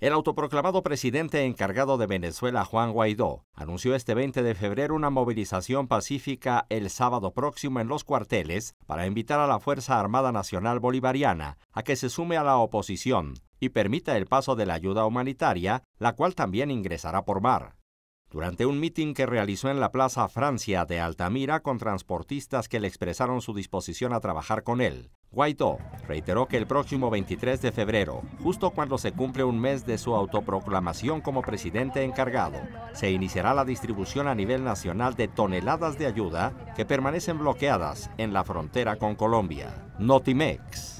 El autoproclamado presidente encargado de Venezuela, Juan Guaidó, anunció este 20 de febrero una movilización pacífica el sábado próximo en los cuarteles para invitar a la Fuerza Armada Nacional Bolivariana a que se sume a la oposición y permita el paso de la ayuda humanitaria, la cual también ingresará por mar. Durante un mitin que realizó en la Plaza Francia de Altamira con transportistas que le expresaron su disposición a trabajar con él, Guaidó reiteró que el próximo 23 de febrero, justo cuando se cumple un mes de su autoproclamación como presidente encargado, se iniciará la distribución a nivel nacional de toneladas de ayuda que permanecen bloqueadas en la frontera con Colombia. Notimex.